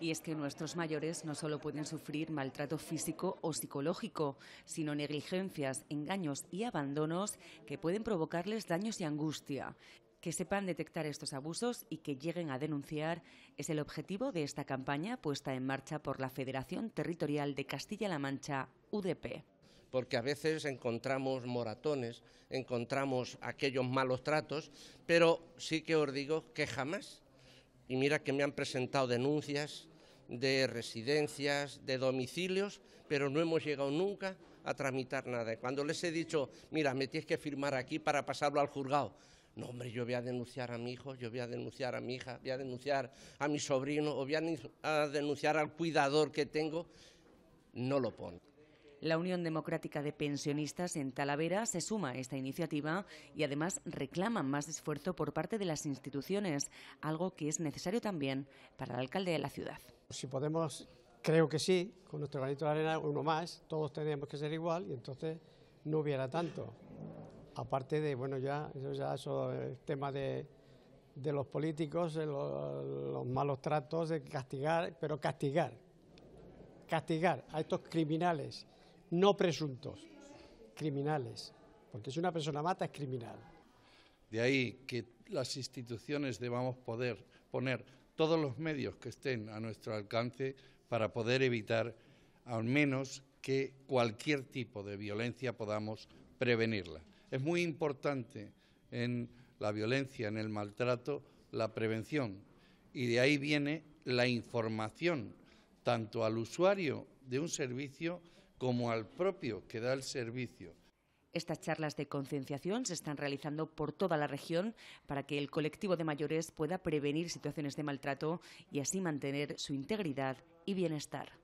Y es que nuestros mayores no solo pueden sufrir maltrato físico o psicológico, sino negligencias, engaños y abandonos que pueden provocarles daños y angustia. Que sepan detectar estos abusos y que lleguen a denunciar es el objetivo de esta campaña puesta en marcha por la Federación Territorial de Castilla-La Mancha, UDP porque a veces encontramos moratones, encontramos aquellos malos tratos, pero sí que os digo que jamás y mira que me han presentado denuncias de residencias, de domicilios, pero no hemos llegado nunca a tramitar nada. Cuando les he dicho, mira, me tienes que firmar aquí para pasarlo al juzgado, no, hombre, yo voy a denunciar a mi hijo, yo voy a denunciar a mi hija, voy a denunciar a mi sobrino o voy a denunciar al cuidador que tengo, no lo pongo. La Unión Democrática de Pensionistas en Talavera se suma a esta iniciativa y además reclama más esfuerzo por parte de las instituciones, algo que es necesario también para el alcalde de la ciudad. Si podemos, creo que sí, con nuestro granito de arena uno más, todos tenemos que ser igual y entonces no hubiera tanto. Aparte de, bueno, ya eso ya eso, el tema de, de los políticos, eh, los malos tratos, de castigar, pero castigar, castigar a estos criminales no presuntos, criminales, porque si una persona mata es criminal. De ahí que las instituciones debamos poder poner todos los medios que estén a nuestro alcance para poder evitar al menos que cualquier tipo de violencia podamos prevenirla. Es muy importante en la violencia, en el maltrato, la prevención y de ahí viene la información tanto al usuario de un servicio como al propio que da el servicio. Estas charlas de concienciación se están realizando por toda la región para que el colectivo de mayores pueda prevenir situaciones de maltrato y así mantener su integridad y bienestar.